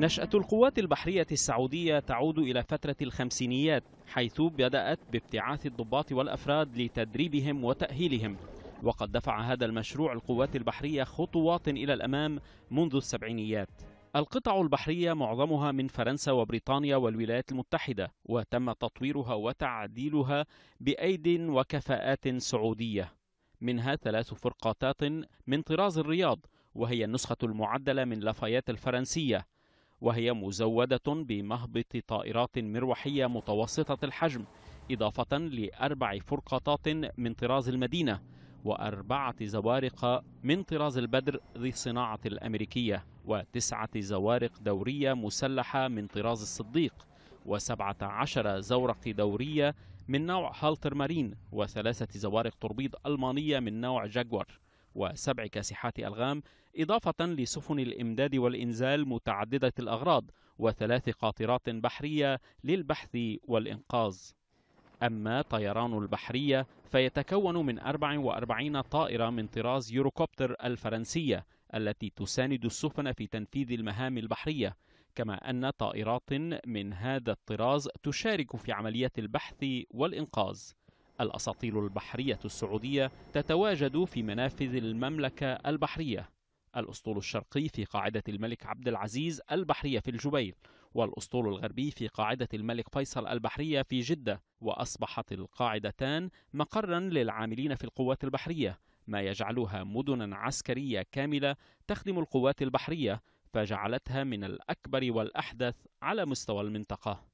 نشأة القوات البحرية السعودية تعود إلى فترة الخمسينيات حيث بدأت بابتعاث الضباط والأفراد لتدريبهم وتأهيلهم وقد دفع هذا المشروع القوات البحرية خطوات إلى الأمام منذ السبعينيات القطع البحرية معظمها من فرنسا وبريطانيا والولايات المتحدة وتم تطويرها وتعديلها بأيد وكفاءات سعودية منها ثلاث فرقاطات من طراز الرياض وهي النسخة المعدلة من لافايات الفرنسية وهي مزودة بمهبط طائرات مروحية متوسطة الحجم إضافة لأربع فرقاطات من طراز المدينة وأربعة زوارق من طراز البدر ذي الصناعة الأمريكية وتسعة زوارق دورية مسلحة من طراز الصديق وسبعة عشر زورق دورية من نوع هالتر مارين وثلاثة زوارق تربيض ألمانية من نوع جاكوار وسبع كاسحات ألغام إضافة لسفن الإمداد والإنزال متعددة الأغراض وثلاث قاطرات بحرية للبحث والإنقاذ أما طيران البحرية فيتكون من 44 طائرة من طراز يوروكوبتر الفرنسية التي تساند السفن في تنفيذ المهام البحرية كما أن طائرات من هذا الطراز تشارك في عمليات البحث والإنقاذ الأساطيل البحرية السعودية تتواجد في منافذ المملكة البحرية الأسطول الشرقي في قاعدة الملك عبد العزيز البحرية في الجبيل والأسطول الغربي في قاعدة الملك فيصل البحرية في جدة وأصبحت القاعدتان مقرا للعاملين في القوات البحرية ما يجعلها مدنا عسكرية كاملة تخدم القوات البحرية فجعلتها من الأكبر والأحدث على مستوى المنطقة